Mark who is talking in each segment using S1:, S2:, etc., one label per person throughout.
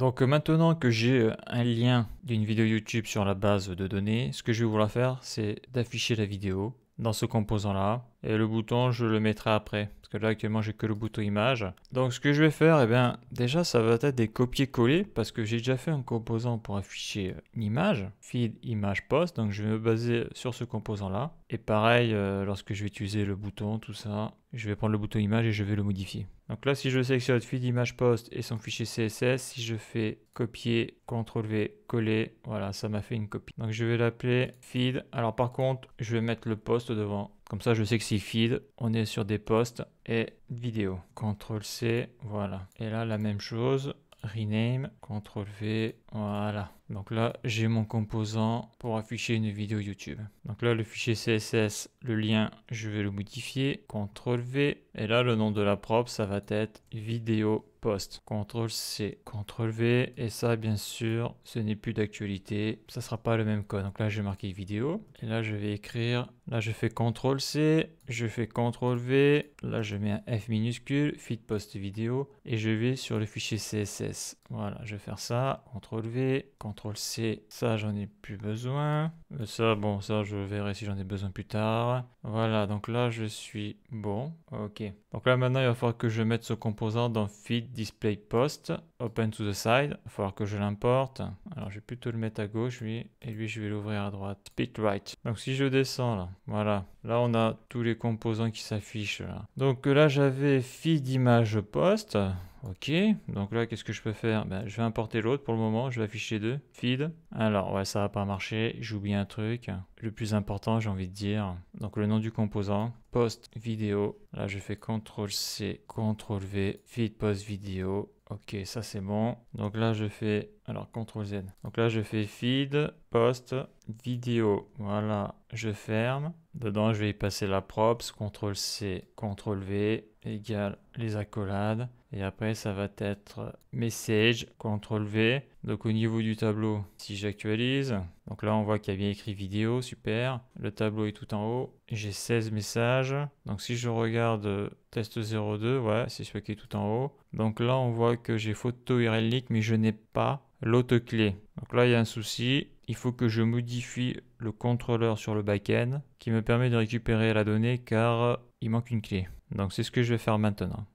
S1: Donc euh, maintenant que j'ai euh, un lien d'une vidéo YouTube sur la base de données, ce que je vais vouloir faire, c'est d'afficher la vidéo dans ce composant là et le bouton je le mettrai après parce que là actuellement j'ai que le bouton image donc ce que je vais faire et eh bien déjà ça va être des copier coller parce que j'ai déjà fait un composant pour afficher euh, une image feed image post donc je vais me baser sur ce composant là et pareil lorsque je vais utiliser le bouton tout ça je vais prendre le bouton image et je vais le modifier. Donc là, si je sélectionne feed, image post et son fichier CSS, si je fais copier, CTRL V, coller, voilà, ça m'a fait une copie. Donc je vais l'appeler feed. Alors par contre, je vais mettre le post devant. Comme ça, je sais que c'est feed, on est sur des posts et vidéo. CTRL C, voilà. Et là, la même chose rename, CTRL V, voilà. Donc là, j'ai mon composant pour afficher une vidéo YouTube. Donc là, le fichier CSS, le lien, je vais le modifier, CTRL V, et là, le nom de la prop, ça va être vidéo post, CTRL C, CTRL V, et ça, bien sûr, ce n'est plus d'actualité, ça sera pas le même code. Donc là, je vais marquer vidéo, et là, je vais écrire Là, je fais CTRL-C, je fais CTRL-V, là, je mets un F minuscule, feed post vidéo, et je vais sur le fichier CSS. Voilà, je vais faire ça, CTRL-V, CTRL-C, ça, j'en ai plus besoin. Euh, ça, bon, ça, je verrai si j'en ai besoin plus tard. Voilà, donc là, je suis bon, ok. Donc là, maintenant, il va falloir que je mette ce composant dans feed display post open to the side. Il va falloir que je l'importe. Alors, je vais plutôt le mettre à gauche, lui. Et lui, je vais l'ouvrir à droite. speed right. Donc, si je descends, là, voilà. Là, on a tous les composants qui s'affichent. Donc, là, j'avais feed image post. Ok, donc là, qu'est-ce que je peux faire ben, Je vais importer l'autre pour le moment, je vais afficher deux. Feed. Alors, ouais, ça va pas marcher, j'oublie un truc. Le plus important, j'ai envie de dire. Donc, le nom du composant, post vidéo. Là, je fais CTRL-C, CTRL-V, feed post vidéo. Ok, ça c'est bon. Donc là, je fais... Alors, CTRL Z. Donc là, je fais feed, post, vidéo. Voilà, je ferme. Dedans, je vais y passer la props. CTRL C, CTRL V, égale les accolades. Et après, ça va être message, CTRL V. Donc au niveau du tableau, si j'actualise, donc là, on voit qu'il y a bien écrit vidéo, super. Le tableau est tout en haut. J'ai 16 messages. Donc si je regarde euh, test 02, ouais, c'est celui qui est tout en haut. Donc là, on voit que j'ai photo URL mais je n'ai pas l'autre clé Donc là, il y a un souci. Il faut que je modifie le contrôleur sur le back-end qui me permet de récupérer la donnée car euh, il manque une clé. Donc c'est ce que je vais faire maintenant.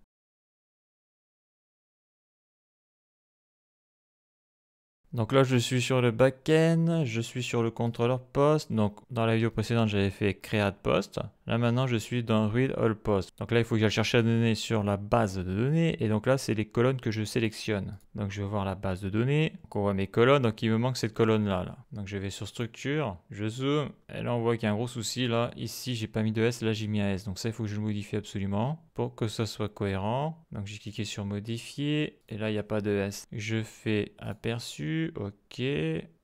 S1: Donc là, je suis sur le backend, je suis sur le contrôleur post. Donc dans la vidéo précédente, j'avais fait create post. Là maintenant je suis dans Read All Post. Donc là il faut que j'aille chercher la donnée sur la base de données et donc là c'est les colonnes que je sélectionne. Donc je vais voir la base de données, donc on voit mes colonnes, donc il me manque cette colonne là. Donc je vais sur structure, je zoome et là on voit qu'il y a un gros souci là. Ici j'ai pas mis de S, là j'ai mis un S. Donc ça il faut que je le modifie absolument pour que ça soit cohérent. Donc j'ai cliqué sur modifier et là il n'y a pas de S. Je fais aperçu, ok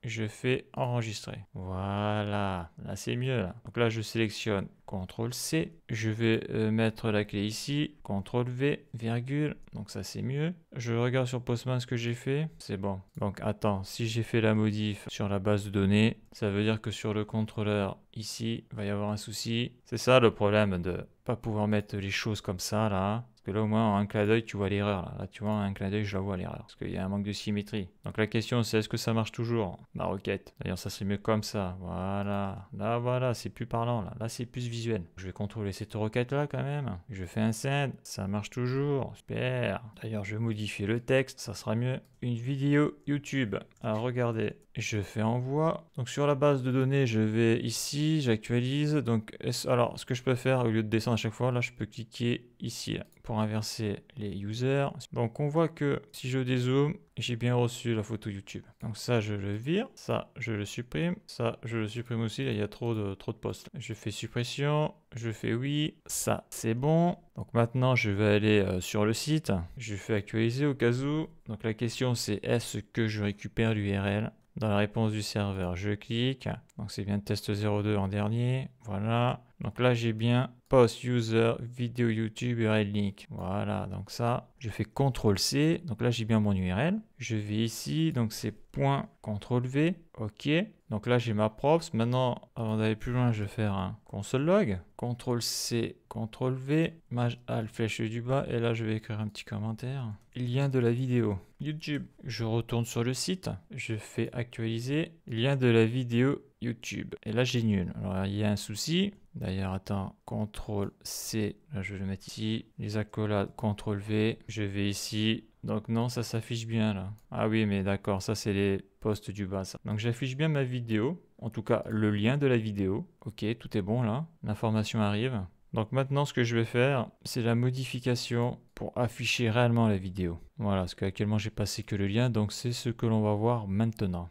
S1: je fais enregistrer. Voilà, là c'est mieux. Donc là je sélectionne CTRL C, je vais euh, mettre la clé ici, CTRL V, virgule, donc ça c'est mieux. Je regarde sur Postman ce que j'ai fait, c'est bon. Donc attends, si j'ai fait la modif sur la base de données, ça veut dire que sur le contrôleur ici, il va y avoir un souci. C'est ça le problème de pas pouvoir mettre les choses comme ça là. Parce que là, au moins, en un clin d'œil, tu vois l'erreur. Là. tu vois, en un clin d'œil, je la vois l'erreur. Parce qu'il y a un manque de symétrie. Donc la question, c'est est-ce que ça marche toujours Ma requête. D'ailleurs, ça, serait mieux comme ça. Voilà. Là, voilà, c'est plus parlant. Là, là c'est plus visuel. Je vais contrôler cette requête-là quand même. Je fais un send. Ça marche toujours. Super. D'ailleurs, je vais modifier le texte. Ça sera mieux. Une vidéo YouTube Alors regardez. Je fais envoi. Donc sur la base de données, je vais ici, j'actualise. Donc alors, ce que je peux faire, au lieu de descendre à chaque fois, là, je peux cliquer ici pour inverser les users. Donc on voit que si je dézoome, j'ai bien reçu la photo YouTube. Donc ça je le vire, ça je le supprime, ça je le supprime aussi, là, il y a trop de, trop de posts. Je fais suppression, je fais oui, ça c'est bon. Donc maintenant je vais aller euh, sur le site, je fais actualiser au cas où. Donc la question c'est est-ce que je récupère l'URL dans la réponse du serveur, je clique. Donc c'est bien test 02 en dernier. Voilà. Donc là, j'ai bien post user vidéo YouTube URL link. Voilà, donc ça, je fais CTRL C. Donc là, j'ai bien mon URL. Je vais ici, donc c'est point CTRL V. OK. Donc là, j'ai ma props. Maintenant, avant d'aller plus loin, je vais faire un console log. CTRL C, CTRL V, maj le flèche du bas. Et là, je vais écrire un petit commentaire. Lien de la vidéo. YouTube. Je retourne sur le site. Je fais actualiser. Lien de la vidéo YouTube. Et là, j'ai nul. Alors, il y a un souci. D'ailleurs, attends, CTRL C, là je vais le mettre ici. Les accolades, CTRL V, je vais ici. Donc non, ça s'affiche bien là. Ah oui, mais d'accord, ça c'est les postes du bas. Donc j'affiche bien ma vidéo, en tout cas le lien de la vidéo. Ok, tout est bon là, l'information arrive. Donc maintenant, ce que je vais faire, c'est la modification pour afficher réellement la vidéo. Voilà, parce qu'actuellement, j'ai passé que le lien, donc c'est ce que l'on va voir maintenant.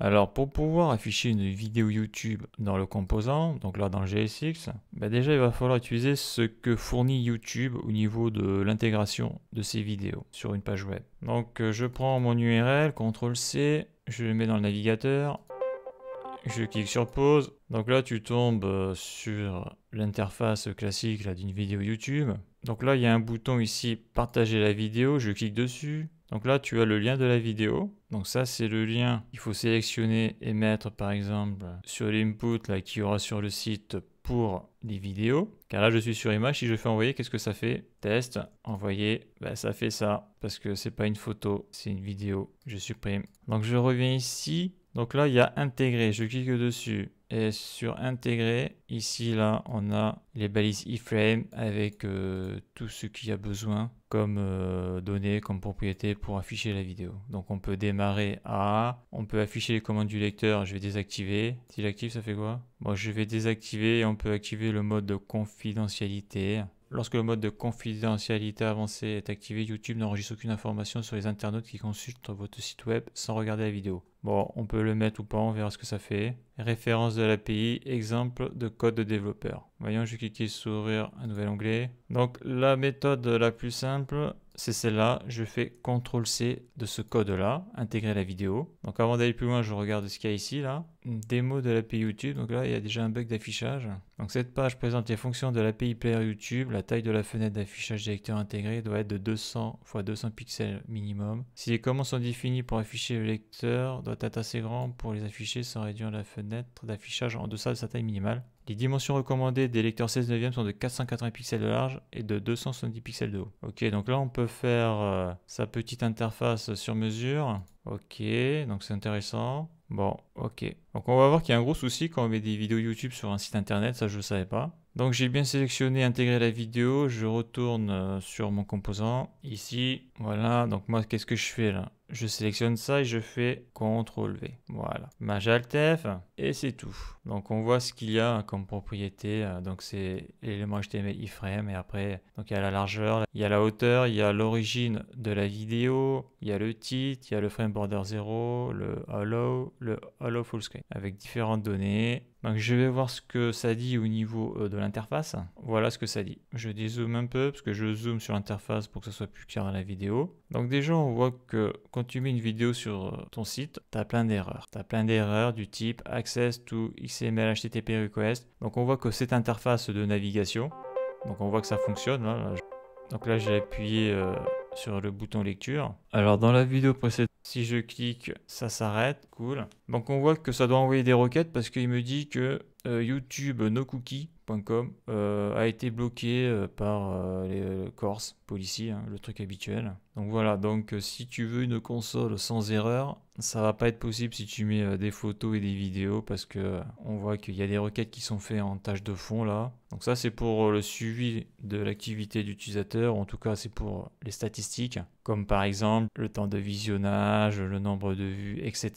S1: Alors pour pouvoir afficher une vidéo YouTube dans le composant, donc là dans le GSX, ben déjà il va falloir utiliser ce que fournit YouTube au niveau de l'intégration de ces vidéos sur une page web. Donc euh, je prends mon URL, CTRL-C, je le mets dans le navigateur, je clique sur pause. Donc là tu tombes euh, sur l'interface classique d'une vidéo YouTube. Donc là il y a un bouton ici partager la vidéo, je clique dessus. Donc là, tu as le lien de la vidéo. Donc ça, c'est le lien qu'il faut sélectionner et mettre, par exemple, sur l'input qu'il y aura sur le site pour les vidéos. Car là, je suis sur image. Si je fais envoyer, qu'est-ce que ça fait Test, envoyer, ben, ça fait ça. Parce que c'est pas une photo, c'est une vidéo. Je supprime. Donc je reviens ici. Donc là, il y a intégrer. Je clique dessus. Et sur intégrer, ici, là, on a les balises iframe avec euh, tout ce qu'il y a besoin comme euh, données, comme propriétés pour afficher la vidéo. Donc on peut démarrer à, on peut afficher les commandes du lecteur, je vais désactiver. Si j'active, ça fait quoi Moi, je vais désactiver et on peut activer le mode de confidentialité. Lorsque le mode de confidentialité avancée est activé, YouTube n'enregistre aucune information sur les internautes qui consultent votre site web sans regarder la vidéo. Bon, on peut le mettre ou pas, on verra ce que ça fait. Référence de l'API, exemple de code de développeur. Voyons, je vais cliquer sur ouvrir un nouvel onglet. Donc la méthode la plus simple, c'est celle-là. Je fais CTRL-C de ce code-là, intégrer la vidéo. Donc avant d'aller plus loin, je regarde ce qu'il y a ici, là. Une démo de l'API YouTube. Donc là, il y a déjà un bug d'affichage. Donc cette page présente les fonctions de l'API Player YouTube. La taille de la fenêtre d'affichage des lecteurs intégrés doit être de 200 x 200 pixels minimum. Si les commandes sont définies pour afficher le lecteur, doit être assez grand pour les afficher sans réduire la fenêtre d'affichage en deçà de sa taille minimale. Les dimensions recommandées des lecteurs 16 9 sont de 480 pixels de large et de 270 pixels de haut. Ok, donc là on peut faire euh, sa petite interface sur mesure. Ok, donc c'est intéressant. Bon, ok. Donc on va voir qu'il y a un gros souci quand on met des vidéos YouTube sur un site internet, ça je ne savais pas. Donc j'ai bien sélectionné, intégrer la vidéo, je retourne euh, sur mon composant, ici, voilà, donc moi qu'est-ce que je fais là je sélectionne ça et je fais CTRL V. Voilà, Maj et c'est tout. Donc on voit ce qu'il y a comme propriété. Euh, donc c'est l'élément HTML iframe et après donc il y a la largeur, il y a la hauteur, il y a l'origine de la vidéo, il y a le titre, il y a le frame border 0, le hello, le hello full screen avec différentes données. Donc je vais voir ce que ça dit au niveau euh, de l'interface. Voilà ce que ça dit. Je dézoome un peu parce que je zoome sur l'interface pour que ce soit plus clair dans la vidéo. Donc déjà on voit que quand tu mets une vidéo sur euh, ton site, tu as plein d'erreurs. Tu as plein d'erreurs du type access to XML HTTP request. Donc on voit que cette interface de navigation, donc on voit que ça fonctionne. Hein, donc là j'ai appuyé euh, sur le bouton lecture. Alors dans la vidéo précédente, si je clique, ça s'arrête. Cool. Donc on voit que ça doit envoyer des requêtes parce qu'il me dit que euh, YouTube no cookie euh, a été bloqué euh, par euh, les Corses Policy, hein, le truc habituel. Donc voilà, donc si tu veux une console sans erreur, ça va pas être possible si tu mets des photos et des vidéos parce que on voit qu'il y a des requêtes qui sont faites en tâche de fond là. Donc ça c'est pour le suivi de l'activité d'utilisateur, en tout cas c'est pour les statistiques, comme par exemple le temps de visionnage, le nombre de vues, etc.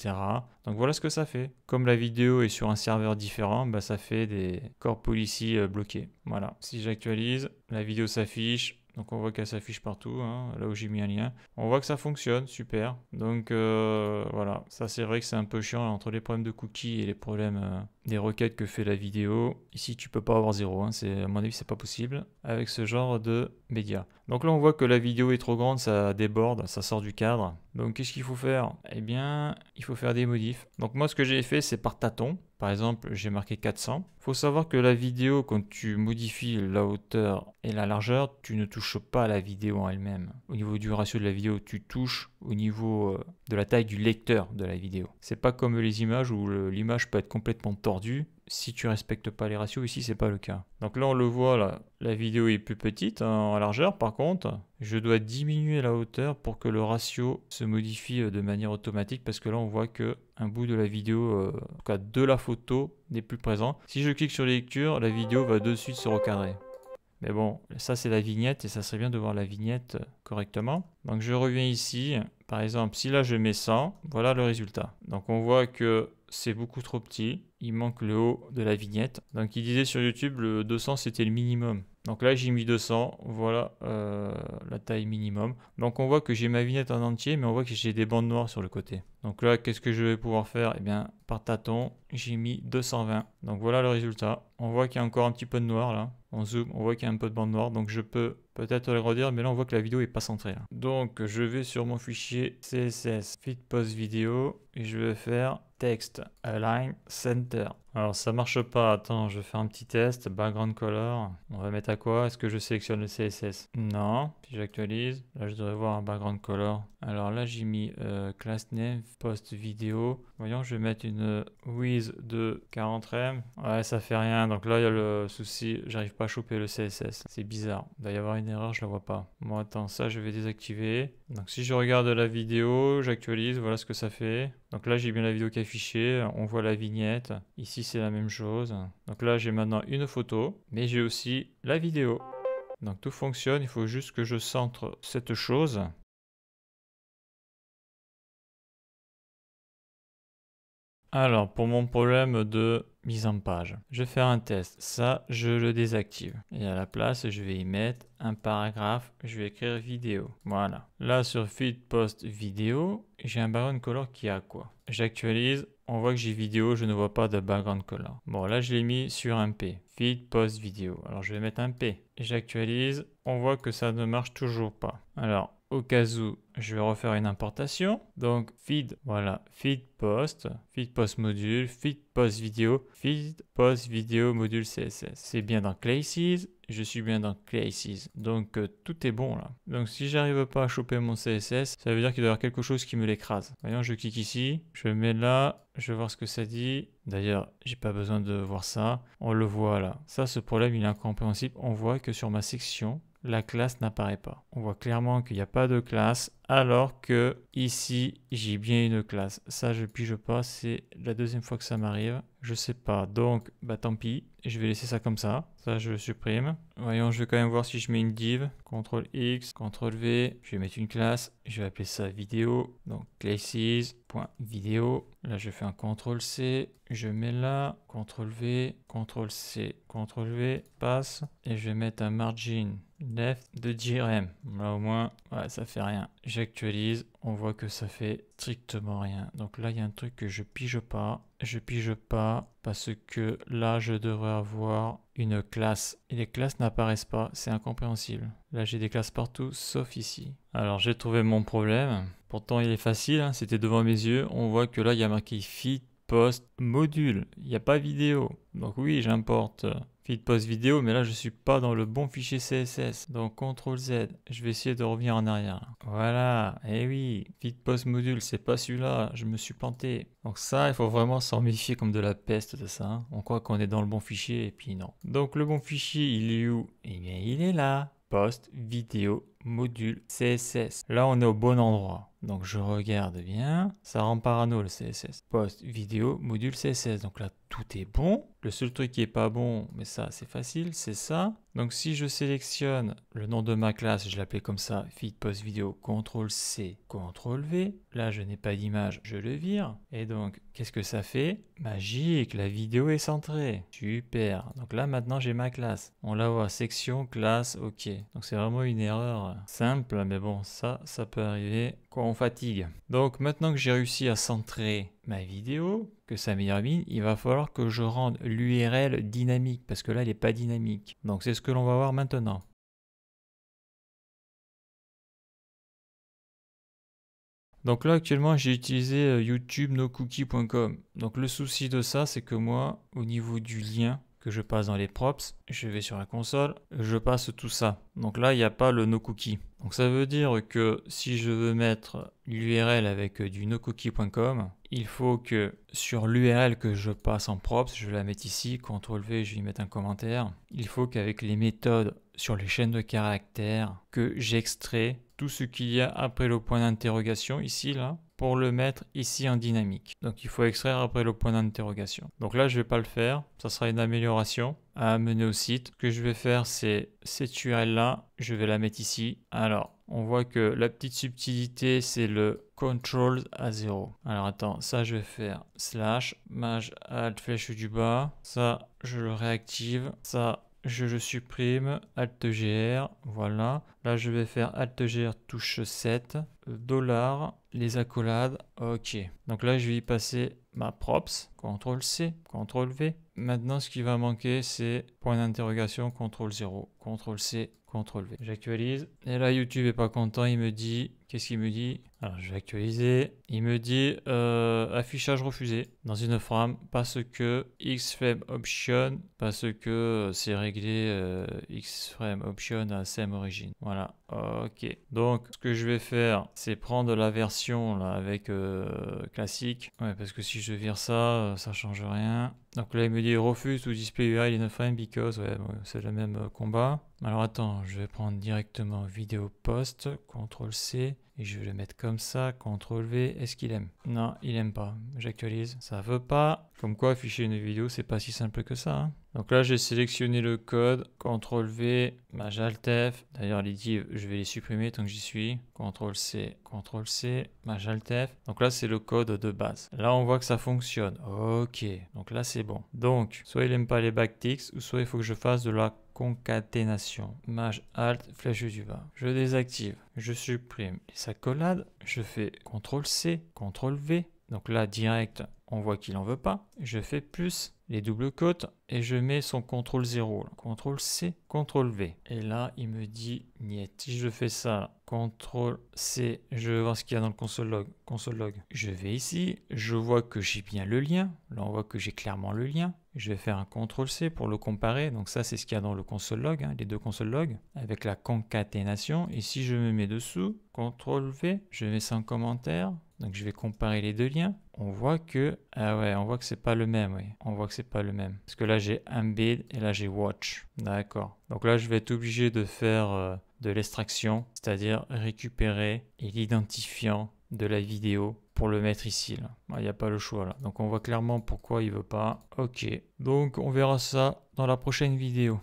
S1: Donc voilà ce que ça fait. Comme la vidéo est sur un serveur différent, bah, ça fait des corps Policy euh, bloqué. Voilà, si j'actualise, la vidéo s'affiche. Donc on voit qu'elle s'affiche partout, hein, là où j'ai mis un lien. On voit que ça fonctionne, super. Donc euh, voilà, ça c'est vrai que c'est un peu chiant entre les problèmes de cookies et les problèmes euh, des requêtes que fait la vidéo. Ici, tu peux pas avoir 0, hein. c'est à mon avis, c'est pas possible avec ce genre de médias. Donc là, on voit que la vidéo est trop grande, ça déborde, ça sort du cadre. Donc qu'est-ce qu'il faut faire Eh bien, il faut faire des modifs. Donc moi, ce que j'ai fait, c'est par tâton. Par exemple, j'ai marqué 400. Il faut savoir que la vidéo, quand tu modifies la hauteur et la largeur, tu ne touches pas la vidéo en elle-même. Au niveau du ratio de la vidéo, tu touches au niveau euh, de la taille du lecteur de la vidéo. C'est pas comme les images où l'image peut être complètement tordue si tu respectes pas les ratios. Ici, c'est pas le cas. Donc là, on le voit, là, la vidéo est plus petite hein, en largeur. Par contre, je dois diminuer la hauteur pour que le ratio se modifie euh, de manière automatique parce que là, on voit que un bout de la vidéo, euh, en cas de la photo, n'est plus présent. Si je clique sur lecture, la vidéo va de suite se recadrer. Mais bon, ça c'est la vignette et ça serait bien de voir la vignette correctement. Donc je reviens ici. Par exemple, si là je mets 100, voilà le résultat. Donc on voit que c'est beaucoup trop petit. Il manque le haut de la vignette. Donc il disait sur YouTube, le 200 c'était le minimum. Donc là j'ai mis 200, voilà euh, la taille minimum. Donc on voit que j'ai ma vignette en entier, mais on voit que j'ai des bandes noires sur le côté. Donc là, qu'est-ce que je vais pouvoir faire Eh bien, par tâton, j'ai mis 220. Donc voilà le résultat. On voit qu'il y a encore un petit peu de noir là on on voit qu'il y a un peu de bande noire, donc je peux peut-être les redire, mais là on voit que la vidéo est pas centrée. Donc je vais sur mon fichier CSS fit post vidéo et je vais faire texte align center. Alors ça marche pas, attends, je fais un petit test, background color, on va mettre à quoi Est-ce que je sélectionne le CSS Non, si j'actualise, là je devrais voir un background color. Alors là j'ai mis class euh, name, post vidéo. Voyons, je vais mettre une euh, width de 40 m Ouais, ça fait rien. Donc là il y a le souci, j'arrive pas à choper le CSS. C'est bizarre. Il y avoir une erreur, je la vois pas. Bon, attends, ça je vais désactiver. Donc si je regarde la vidéo, j'actualise, voilà ce que ça fait. Donc là j'ai bien la vidéo qui est affichée, on voit la vignette. Ici c'est la même chose. Donc là j'ai maintenant une photo, mais j'ai aussi la vidéo. Donc tout fonctionne, il faut juste que je centre cette chose. Alors, pour mon problème de mise en page, je vais faire un test. Ça, je le désactive. Et à la place, je vais y mettre un paragraphe. Je vais écrire vidéo. Voilà. Là, sur feed post vidéo, j'ai un background color qui a quoi J'actualise. On voit que j'ai vidéo, je ne vois pas de background color. Bon, là, je l'ai mis sur un P. Feed post vidéo. Alors, je vais mettre un P. J'actualise. On voit que ça ne marche toujours pas. Alors, au cas où, je vais refaire une importation. Donc feed, voilà, feed post, feed post module, feed post vidéo, feed post vidéo module CSS. C'est bien dans classes, je suis bien dans classes. Donc euh, tout est bon là. Donc si j'arrive pas à choper mon CSS, ça veut dire qu'il doit y avoir quelque chose qui me l'écrase. Voyons, je clique ici, je mets là, je vais voir ce que ça dit. D'ailleurs, j'ai pas besoin de voir ça. On le voit là. Ça, ce problème, il est incompréhensible. On voit que sur ma section, la classe n'apparaît pas. On voit clairement qu'il n'y a pas de classe, alors que ici, j'ai bien une classe. Ça, je pige pas, c'est la deuxième fois que ça m'arrive. Je sais pas, donc, bah tant pis, je vais laisser ça comme ça. Ça, je le supprime. Voyons, je vais quand même voir si je mets une div. CTRL X, CTRL V, je vais mettre une classe, je vais appeler ça vidéo. Donc, classes.video. Là, je fais un CTRL C, je mets là, CTRL V, CTRL C, CTRL V, passe, et je vais mettre un margin left de JRM. Là au moins, ouais, ça fait rien. J'actualise, on voit que ça fait strictement rien. Donc là, il y a un truc que je pige pas. Je pige pas parce que là, je devrais avoir une classe. Et les classes n'apparaissent pas, c'est incompréhensible. Là, j'ai des classes partout, sauf ici. Alors, j'ai trouvé mon problème. Pourtant, il est facile, hein, c'était devant mes yeux. On voit que là, il y a marqué fit post module. Il n'y a pas vidéo. Donc oui, j'importe euh, feed post vidéo, mais là je suis pas dans le bon fichier CSS. Donc CTRL Z, je vais essayer de revenir en arrière. Voilà, et eh oui, feed post module, c'est pas celui-là, je me suis planté. Donc ça, il faut vraiment s'en méfier comme de la peste de ça. Hein. On croit qu'on est dans le bon fichier et puis non. Donc le bon fichier, il est où Eh bien, il est là. Post vidéo module CSS. Là, on est au bon endroit. Donc je regarde bien, ça rend parano le CSS. Post, vidéo, module CSS. Donc là, tout est bon. Le seul truc qui est pas bon, mais ça c'est facile, c'est ça. Donc si je sélectionne le nom de ma classe, je l'appelais comme ça, feed post vidéo, CTRL C, CTRL V. Là, je n'ai pas d'image, je le vire. Et donc, qu'est-ce que ça fait Magique, la vidéo est centrée. Super. Donc là, maintenant, j'ai ma classe. On la voit, section, classe, ok. Donc c'est vraiment une erreur simple, mais bon, ça, ça peut arriver fatigue. Donc maintenant que j'ai réussi à centrer ma vidéo, que ça termine, il va falloir que je rende l'URL dynamique, parce que là, elle n'est pas dynamique. Donc c'est ce que l'on va voir maintenant. Donc là actuellement j'ai utilisé euh, youtube nocookie.com. Donc le souci de ça c'est que moi au niveau du lien je passe dans les props, je vais sur la console, je passe tout ça. Donc là, il n'y a pas le no cookie. Donc ça veut dire que si je veux mettre l'URL avec euh, du nocookie.com, il faut que sur l'URL que je passe en props, je la mette ici, CTRL V, je vais y mettre un commentaire. Il faut qu'avec les méthodes sur les chaînes de caractères, que j'extrais tout ce qu'il y a après le point d'interrogation ici, là, pour le mettre ici en dynamique. Donc il faut extraire après le point d'interrogation. Donc là, je vais pas le faire. Ça sera une amélioration à amener au site. que je vais faire, c'est cette URL-là. Je vais la mettre ici. Alors, on voit que la petite subtilité, c'est le control à 0. Alors attends, ça je vais faire slash, mage alt flèche du bas. Ça, je le réactive. Ça, je le supprime. Alt gr. Voilà je vais faire alt r touche 7, les accolades, ok. Donc là, je vais y passer ma props, CTRL-C, CTRL-V. Maintenant, ce qui va manquer, c'est point d'interrogation, CTRL-0, CTRL-C, CTRL-V. J'actualise. Et là, YouTube est pas content, il me dit, qu'est-ce qu'il me dit Alors, je vais actualiser. Il me dit euh, affichage refusé dans une frame parce que xfm option, parce que c'est réglé euh, xfm option à same origin. Voilà ok. Donc, ce que je vais faire, c'est prendre la version là, avec euh, classique. Ouais, parce que si je vire ça, euh, ça change rien. Donc là, il me dit refuse ou display UI in a frame because, ouais, c'est le même euh, combat. Alors attends, je vais prendre directement vidéo post, CTRL C, et je vais le mettre comme ça, CTRL V. Est-ce qu'il aime Non, il aime pas. J'actualise, ça veut pas. Comme quoi, afficher une vidéo, c'est pas si simple que ça. Hein. Donc là, j'ai sélectionné le code, CTRL V, Maj Alt F. D'ailleurs, les divs, je vais les supprimer tant que j'y suis. CTRL C, CTRL C, Maj Alt F. Donc là, c'est le code de base. Là, on voit que ça fonctionne. Ok, donc là, c'est bon. Donc, soit il n'aime pas les backticks, ou soit il faut que je fasse de la concaténation. Maj Alt, flèche du bas. Je désactive, je supprime Ça collade. Je fais CTRL C, CTRL V. Donc là, direct, on voit qu'il n'en veut pas. Je fais plus les doubles côtes et je mets son CTRL 0, CTRL C, CTRL V. Et là, il me dit niet. Si je fais ça, CTRL C, je vais voir ce qu'il y a dans le console log. Console log. Je vais ici, je vois que j'ai bien le lien. Là, on voit que j'ai clairement le lien. Je vais faire un CTRL C pour le comparer. Donc ça, c'est ce qu'il y a dans le console log, hein, les deux console log, avec la concaténation. Et si je me mets dessous, CTRL V, je mets ça en commentaire. Donc je vais comparer les deux liens on voit que ah ouais, on voit que c'est pas le même, oui. On voit que c'est pas le même parce que là j'ai embed et là j'ai watch. D'accord. Donc là je vais être obligé de faire euh, de l'extraction, c'est-à-dire récupérer l'identifiant de la vidéo pour le mettre ici. Il n'y a pas le choix là. Donc on voit clairement pourquoi il veut pas. Ok. Donc on verra ça dans la prochaine vidéo.